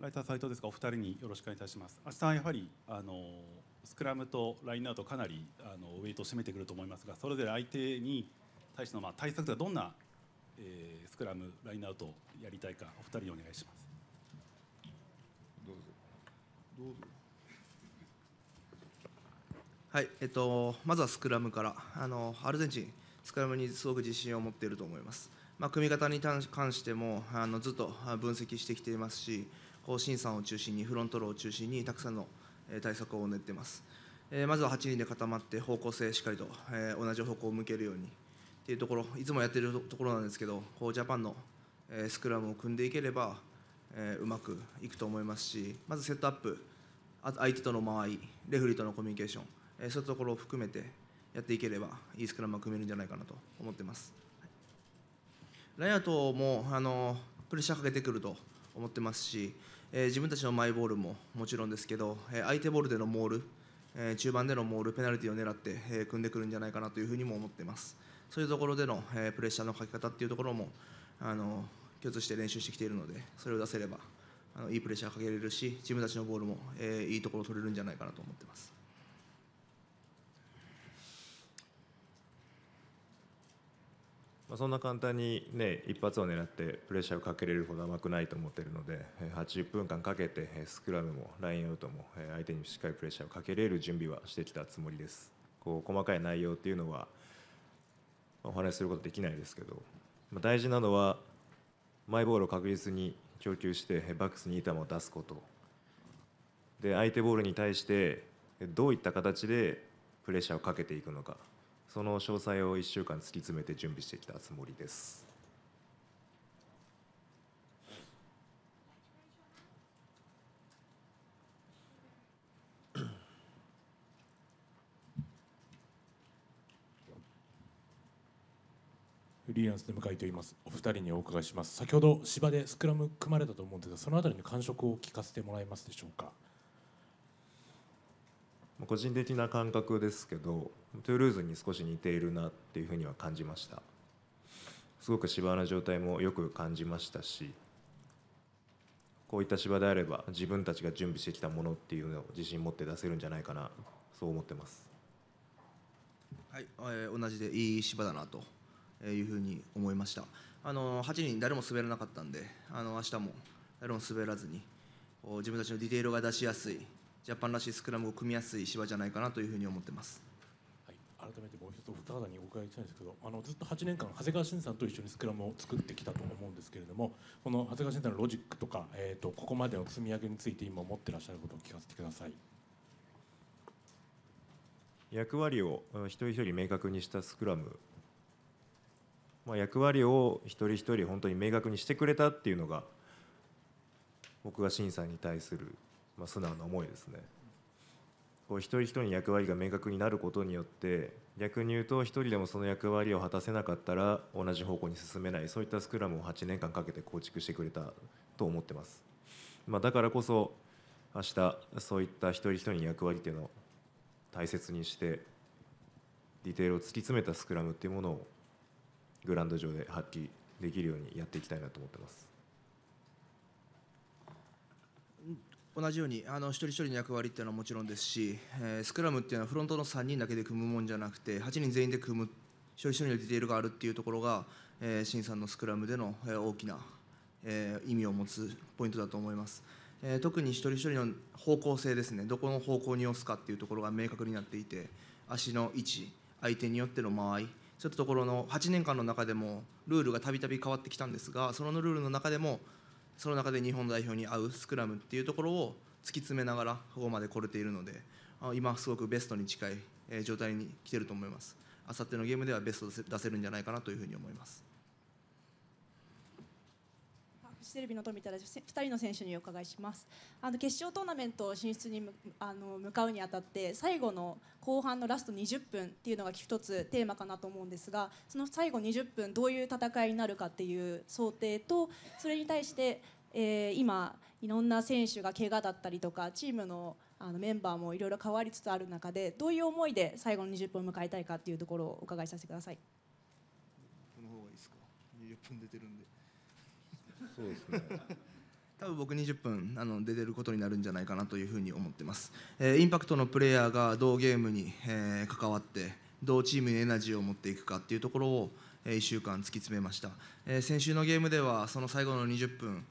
ライター斉藤ですがお二人によろしくお願いいたします明日やはりあのスクラムとラインアウトかなりあのウェイトを占めてくると思いますがそれぞれ相手に対してのまあ対策ではどんな、えー、スクラムラインアウトをやりたいかお二人お願いしますどうぞどうぞはいえっとまずはスクラムからあのアルゼンチンスクラムにすごく自信を持っていると思いますまあ、組み方に関してもあのずっと分析してきていますし、こ新さんを中心にフロントローを中心にたくさんの対策を練ってます。まずは8人で固まって方向性しっかりと、え同じ方向を向けるようにっていうところいつもやってるところなんですけどこうジャパンの、えスクラムを組んでいければ、えうまくいくと思いますしまずセットアップあ相手との間合いレフリーとのコミュニケーション、えそういったところを含めてやっていければいいスクラムが組めるんじゃないかなと思ってます。ライアウトもあのプレッシャーかけてくると思ってますしえー、自分たちのマイボールももちろんですけど、えー、相手ボールでのモール、えー、中盤でのモール、ペナルティを狙って、え組んでくるんじゃないかなというふうにも思っています。そういうところでの、えプレッシャーのかけ方っていうところもあの共通して練習してきているので、それを出せればあのいいプレッシャーかけれるし、自分たちのボールも、えいいところを取れるんじゃないかなと思ってます。まあ、そんな簡単に、ね、一発を狙ってプレッシャーをかけれるほど甘くないと思っているので80分間かけてスクラムもラインアウトも相手にしっかりプレッシャーをかけれる準備はしてきたつもりですこう細かい内容っていうのはお話しすることできないですけど、まあ、大事なのはマイボールを確実に供給してバックスにいい球を出すことで相手ボールに対してどういった形でプレッシャーをかけていくのかその詳細を1週間突き詰めて準備してきたつもりです。フリーランスで向井と言います。お二人にお伺いします。先ほど芝でスクラム組まれたと思うんですが、そのあたりの感触を聞かせてもらえますでしょうか。個人的な感覚ですけどトゥールーズに少し似ているなっていうふうには感じましたすごく芝の状態もよく感じましたしこういった芝であれば自分たちが準備してきたものっていうのを自信持って出せるんじゃないかなそう思ってますはい、えー、同じでいい芝だなというふうに思いましたあの8人誰も滑らなかったんであの明日も誰も滑らずに自分たちのディテールが出しやすいジャパンらしいスクラムを組みやすい芝じゃないかなというふうに思ってます。改めてもう一つお二方にお伺いしたいんですけどあのずっと8年間長谷川慎さんと一緒にスクラムを作ってきたと思うんですけれどもこの長谷川慎さんのロジックとか、えーと、ここまでの積み上げについて今思ってらっしゃることを聞かせてください役割を一人一人明確にしたスクラム、まあ、役割を一人一人本当に明確にしてくれたっていうのが僕がさんに対するまあ、素直な思いですねこう一人一人に役割が明確になることによって逆に言うと一人でもその役割を果たせなかったら同じ方向に進めないそういったスクラムを8年間かけて構築してくれたと思ってます、まあ、だからこそ明日そういった一人一人役割っていうのを大切にしてディテールを突き詰めたスクラムっていうものをグラウンド上で発揮できるようにやっていきたいなと思ってます同じようにあの一人一人の役割っていうのはもちろんですし、えー、スクラムっていうのはフロントの3人だけで組むもんじゃなくて8人全員で組む一人一人のディテールがあるっていうところが、えー、新さんのスクラムでの、えー、大きな、えー、意味を持つポイントだと思います。えー、特に一人一人の方向性ですねどこの方向に押すかっていうところが明確になっていて足の位置相手によっての間合いそういったところの8年間の中でもルールがたびたび変わってきたんですがそのルールの中でもその中で日本代表に合うスクラムっていうところを突き詰めながらここまで来れているので今すごくベストに近い状態に来てると思いますあさってのゲームではベスト出せるんじゃないかなというふうに思いますフジテレビの富田です。人の選手にお伺いします。あの決勝トーナメント進出にあの向かうにあたって最後の後半のラスト20分っていうのが1つテーマかなと思うんですが、その最後20分どういう戦いになるかっていう想定とそれに対して、えー、今いろんな選手が怪我だったりとかチームのあのメンバーもいろいろ変わりつつある中でどういう思いで最後の20分を迎えたいかっていうところをお伺いさせてください。この方がいいですか。20分出てるんで。そうですね多分僕20分あの出てることになるんじゃないかなというふうに思ってます、えー、インパクトのプレイヤーが同ゲームに、えー、関わって同チームにエナジーを持っていくかっていうところを、えー、1週間突き詰めました、えー、先週のゲームではその最後の20分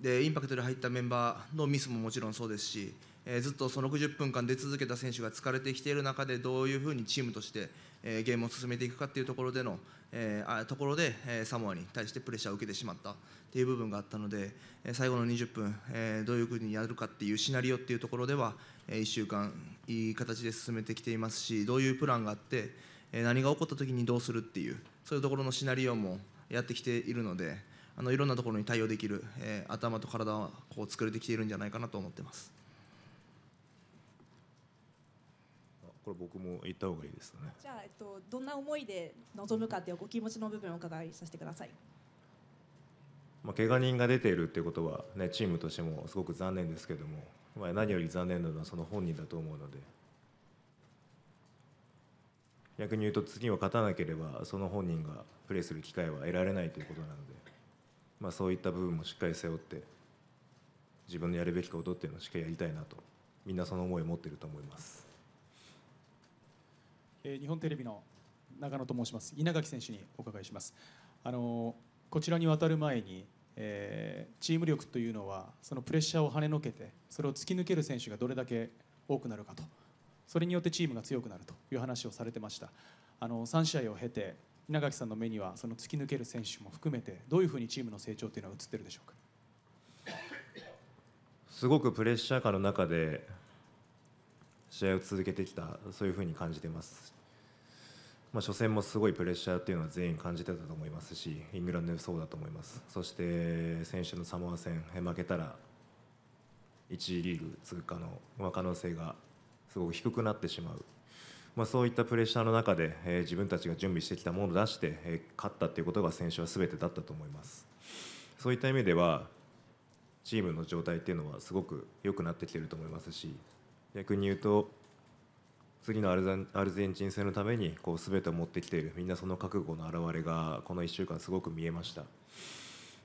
でインパクトで入ったメンバーのミスももちろんそうですし、えー、ずっとその60分間出続けた選手が疲れてきている中でどういうふうにチームとしてえー、ゲームを進めていくかっていうところでの、えー、ところで、えー、サモアに対してプレッシャーを受けてしまったっていう部分があったので、えー、最後の20分、えー、どういうふうにやるかっていうシナリオっていうところでは、えー、1週間いい形で進めてきていますしどういうプランがあって、えー、何が起こった時にどうするっていうそういうところのシナリオもやってきているのであのいろんなところに対応できる、えー、頭と体はこう作れてきているんじゃないかなと思ってます。これ僕も言った方がいいですねじゃあ、えっと、どんな思いで臨むかっていうお気持ちの部分をお伺いさせてください、まあ、怪我人が出ているっていうことは、ね、チームとしてもすごく残念ですけども、まあ、何より残念なのはその本人だと思うので逆に言うと次は勝たなければその本人がプレーする機会は得られないということなので、まあ、そういった部分もしっかり背負って自分のやるべきことっていうのをしっかりやりたいなとみんなその思いを持っていると思います。え日本テレビの長野と申します稲垣選手にお伺いします。あのこちらに渡る前に、えー、チーム力というのはそのプレッシャーを跳ねのけてそれを突き抜ける選手がどれだけ多くなるかとそれによってチームが強くなるという話をされてましたあの3試合を経て稲垣さんの目にはその突き抜ける選手も含めてどういうふうにチームの成長というのは映ってるでしょうかすごくプレッシャー感の中で試合を続けてきたそういうふうに感じてます、まあ、初戦もすごいプレッシャーっていうのは全員感じてたと思いますしイングランドそうだと思いますそして先週のサモア戦負けたら1リーグ通過の、ま可能性がすごく低くなってしまう、まあ、そういったプレッシャーの中で、えー、自分たちが準備してきたものを出して、えー、勝ったっていうことが選手は全てだったと思いますそういった意味ではチームの状態っていうのはすごく良くなってきてると思いますし逆に言うと次のアルゼンチン戦のためにこう全てを持ってきているみんなその覚悟の表れがこの1週間すごく見えました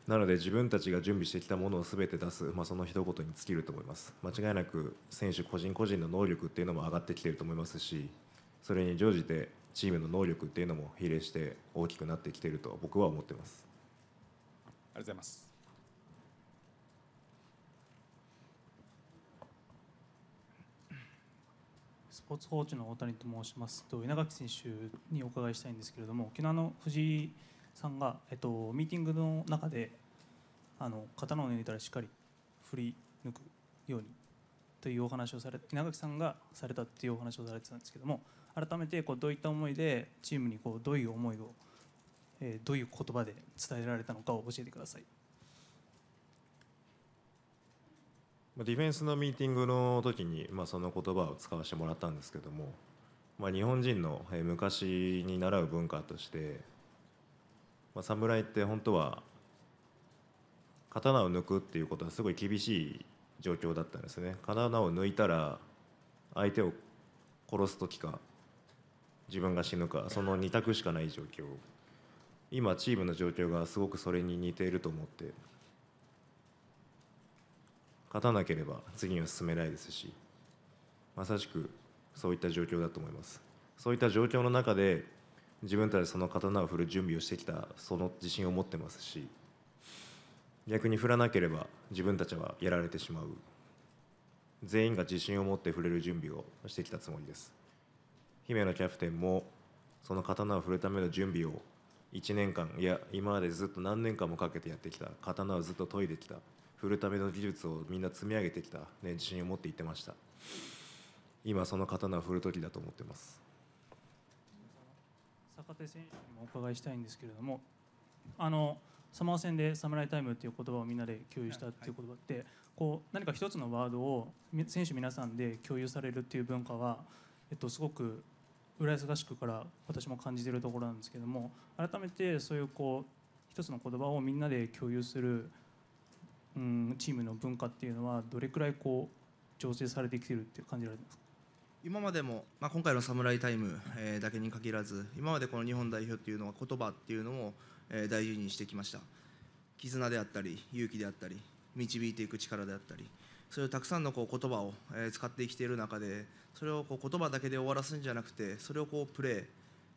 なので自分たちが準備してきたものを全て出す、まあ、その一言に尽きると思います間違いなく選手個人個人の能力っていうのも上がってきていると思いますしそれに乗じてチームの能力っていうのも比例して大きくなってきていると僕は思ってますありがとうございますポーツ報知の大谷と申しますと稲垣選手にお伺いしたいんですけれども昨日の藤井さんが、えっと、ミーティングの中であの刀を抜いたらしっかり振り抜くようにというお話をされ稲垣さんがされたっていうお話をされてたんですけども改めてこうどういった思いでチームにこうどういう思いを、えー、どういう言葉で伝えられたのかを教えてください。ディフェンスのミーティングの時に、まあ、その言葉を使わせてもらったんですけども、まあ、日本人の昔に習う文化として、まあ、侍って本当は刀を抜くっていうことはすごい厳しい状況だったんですね刀を抜いたら相手を殺す時か自分が死ぬかその2択しかない状況今チームの状況がすごくそれに似ていると思って勝たなければ次には進めないですしまさしくそういった状況だと思いますそういった状況の中で自分たちその刀を振る準備をしてきたその自信を持ってますし逆に振らなければ自分たちはやられてしまう全員が自信を持って振れる準備をしてきたつもりです姫野キャプテンもその刀を振るための準備を1年間いや今までずっと何年間もかけてやってきた刀をずっと研いできた振るための技術をみんな積み上げてきた、ね、自信を持って言ってました今その刀を振る時だと思ってます坂手選手にもお伺いしたいんですけれどもあのサマー戦で「侍タイム」っていう言葉をみんなで共有したっていう言葉って、こう何か一つのワードを選手皆さんで共有されるっていう文化は、えっと、すごく浦安合宿から私も感じているところなんですけども改めてそういうこう一つの言葉をみんなで共有するうん、チームの文化っていうのはどれくらいこう醸成されてきてるって感じられますか今までも、まあ、今回の「侍タイム」えー、だけに限らず今までこの日本代表っていうのは言葉っていうのを、えー、大事にしてきました絆であったり勇気であったり導いていく力であったりそういうたくさんのこう言葉を、えー、使ってきている中でそれをこう言葉だけで終わらすんじゃなくてそれをこうプレー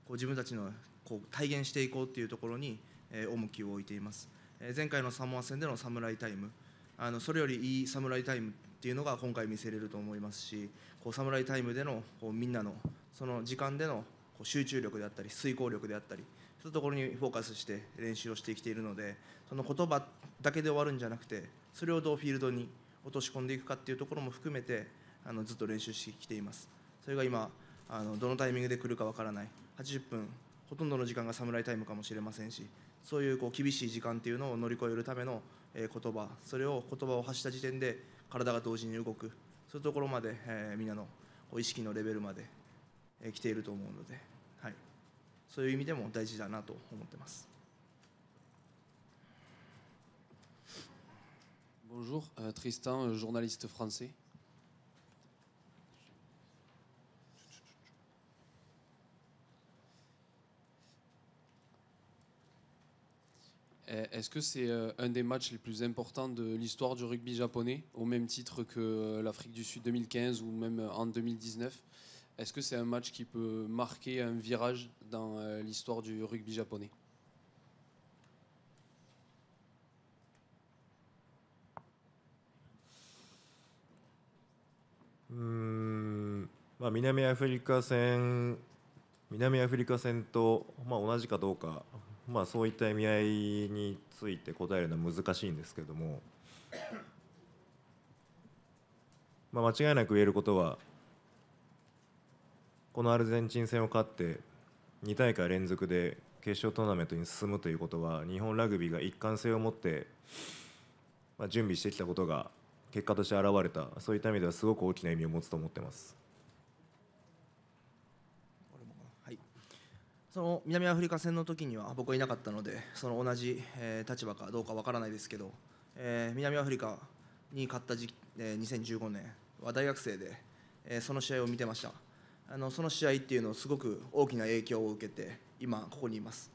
こう自分たちのこう体現していこうっていうところに、えー、重きを置いています。前回のサモア戦での侍タイムあのそれよりいい侍タイムっていうのが今回見せれると思いますしこう侍タイムでのこうみんなのその時間でのこう集中力であったり遂行力であったりそういうところにフォーカスして練習をしてきているのでその言葉だけで終わるんじゃなくてそれをどうフィールドに落とし込んでいくかっていうところも含めてあのずっと練習してきています。それが今あのどのタイミングで来るかわからない80分ほとんどの時間が侍タイムかもしれませんしそういうこう厳しい時間っていうのを乗り越えるための言葉それを言葉を発した時点で体が同時に動くそういうところまで、えー、みんなの意識のレベルまで、えー、来ていると思うので、はい、そういう意味でも大事だなと思ってます。Bonjour, Tristan, journaliste français. Eh, est-ce que c'est euh, un des matchs les plus importants de l'histoire du rugby japonais, au même titre que euh, l'Afrique du Sud 2015 ou même euh, en 2019 Est-ce que c'est un match qui peut marquer un virage dans l'histoire du rugby japonais japonais? Hmm, まあ、そういった意味合いについて答えるのは難しいんですけども、まあ、間違いなく言えることはこのアルゼンチン戦を勝って2大会連続で決勝トーナメントに進むということは日本ラグビーが一貫性を持って、まあ、準備してきたことが結果として現れたそういった意味ではすごく大きな意味を持つと思ってます。その南アフリカ戦の時には僕はいなかったのでその同じ、えー、立場かどうかわからないですけど、えー、南アフリカに勝った時、えー、2015年は大学生で、えー、その試合を見てましたあのその試合っていうのをすごく大きな影響を受けて今ここにいます、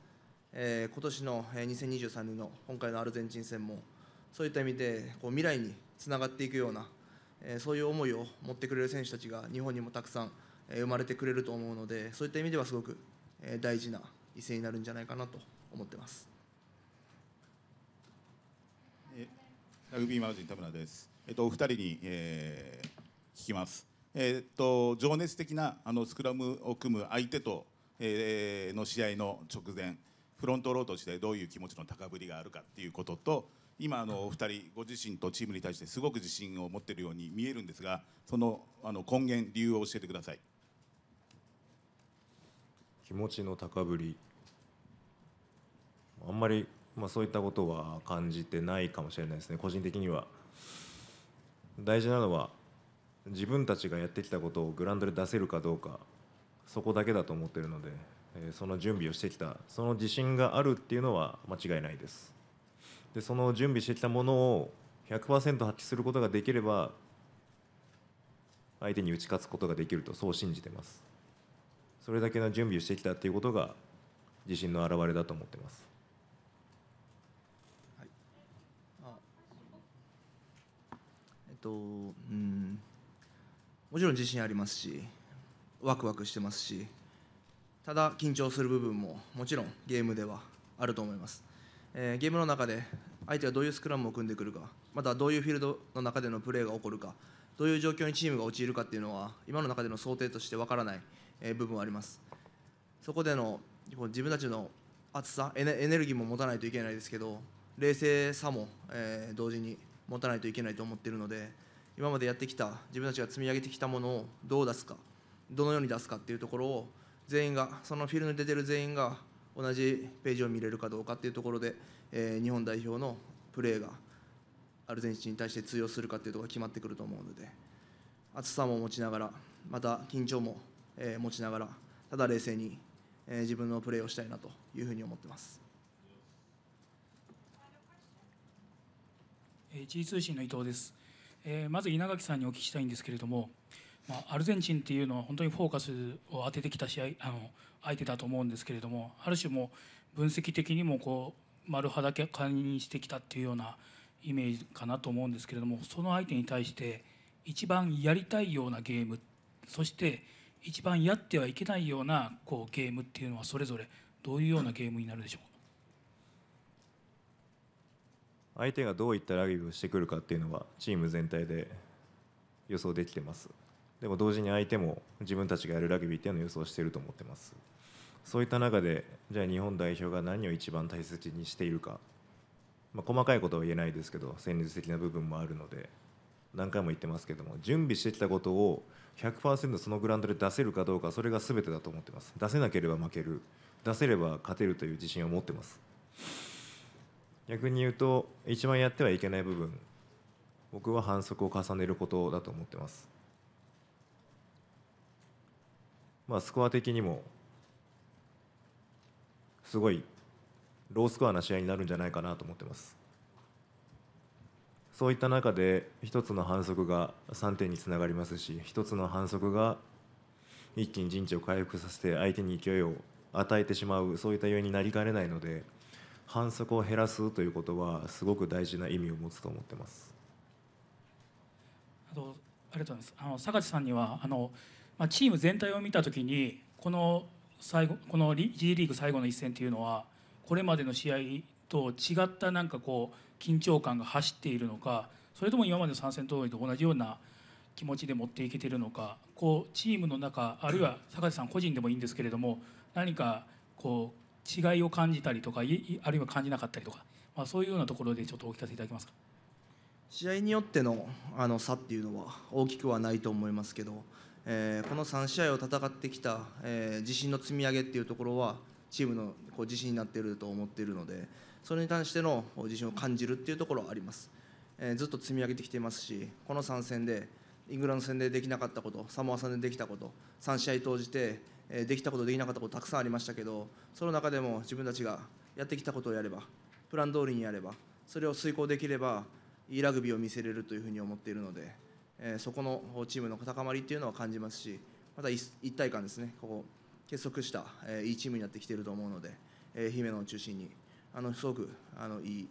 えー、今年のえ2023年の今回のアルゼンチン戦もそういった意味でこう未来につながっていくような、えー、そういう思いを持ってくれる選手たちが日本にもたくさん生まれてくれると思うのでそういった意味ではすごく大事な一戦になるんじゃないかなと思ってます。ラグビーマガジン田村です。えっとお二人に、えー、聞きます。えー、っと情熱的なあのスクラムを組む相手と、えー、の試合の直前、フロントローとしてどういう気持ちの高ぶりがあるかっていうことと、今あのお二人ご自身とチームに対してすごく自信を持っているように見えるんですが、そのあの根源理由を教えてください。気持ちの高ぶりあんまり、まあ、そういったことは感じてないかもしれないですね個人的には大事なのは自分たちがやってきたことをグラウンドで出せるかどうかそこだけだと思ってるので、えー、その準備をしてきたその自信があるっていうのは間違いないですでその準備してきたものを100%発揮することができれば相手に打ち勝つことができるとそう信じてますそれだけの準備をしてきたということが自信の表れだと思ってます。い、えっとうんもちろん自信ありますしワクワクしてますしただ緊張する部分ももちろんゲームではあると思います、えー、ゲームの中で相手がどういうスクラムを組んでくるかまたどういうフィールドの中でのプレーが起こるかどういう状況にチームが陥るかっていうのは今の中での想定としてわからないえ部分はありますそこでの自分たちの熱さエネルギーも持たないといけないですけど冷静さも、え同時に持たないといけないと思っているので今までやってきた自分たちが積み上げてきたものをどう出すかどのように出すかっていうところを全員がそのフィールドに出てる全員が同じページを見れるかどうかっていうところで、え日本代表のプレーがアルゼンチンに対して通用するかっていうところが決まってくると思うので熱さも持ちながらまた緊張もえ持ちながら、ただ冷静に、え自分のプレーをしたいなというふうに思ってます。事通信の伊藤です、えまず稲垣さんにお聞きしたいんですけれども、まあ、アルゼンチンっていうのは本当にフォーカスを当ててきた試合あの相手だと思うんですけれどもある種も分析的にもこう丸裸にしてきたっていうようなイメージかなと思うんですけれどもその相手に対して一番やりたいようなゲームそして一番やってはいけないようなこうゲームっていうのはそれぞれどういうようなゲームになるでしょうか相手がどういったラグビーをしてくるかっていうのはチーム全体で予想できてますでも同時に相手も自分たちがやるラグビーっていうのを予想していると思ってますそういった中でじゃあ日本代表が何を一番大切にしているか、まあ、細かいことは言えないですけど戦術的な部分もあるので何回も言ってますけども準備してきたことを100%そのグラウンドで出せるかどうかそれが全てだと思ってます出せなければ負ける出せれば勝てるという自信を持ってます逆に言うと一番やってはいけない部分僕は反則を重ねることだと思ってますまあスコア的にもすごいロースコアな試合になるんじゃないかなと思ってますそういった中で一つの反則が3点につながりますし一つの反則が一気に陣地を回復させて相手に勢いを与えてしまうそういった要因になりかねないので反則を減らすということはすごく大事な意味を持つと思ってます。あとありがとうございます。あの坂地さんにはあのまあチーム全体を見たときにこの最後この G リーグ最後の一戦というのはこれまでの試合と違ったなんかこう緊張感が走っているのかそれとも今までの参戦闘技と同じような気持ちで持っていけてるのかこうチームの中あるいは坂瀬さん個人でもいいんですけれども何かこう違いを感じたりとかあるいは感じなかったりとか、まあ、そういうようなところでちょっとお聞かせいただけますか試合によってのあの差っていうのは大きくはないと思いますけど、えー、この3試合を戦ってきた、えー、自信の積み上げっていうところはチームのこう自信になっていると思っているので、それに対しての自信を感じるっていうところはあります、えー、ずっと積み上げてきていますしこの3戦でイングランド戦でできなかったことサモア戦でできたこと3試合投じて、えー、できたことできなかったことたくさんありましたけどその中でも自分たちがやってきたことをやればプラン通りにやればそれを遂行できればいいラグビーを見せれるというふうに思っているので、えー、そこのチームの高まりっていうのは感じますしまた一体感ですねここ結束した、えー、いいチームになってきていると思うので、えー、姫野を中心にあのすごくあのいい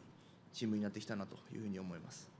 チームになってきたなというふうに思います。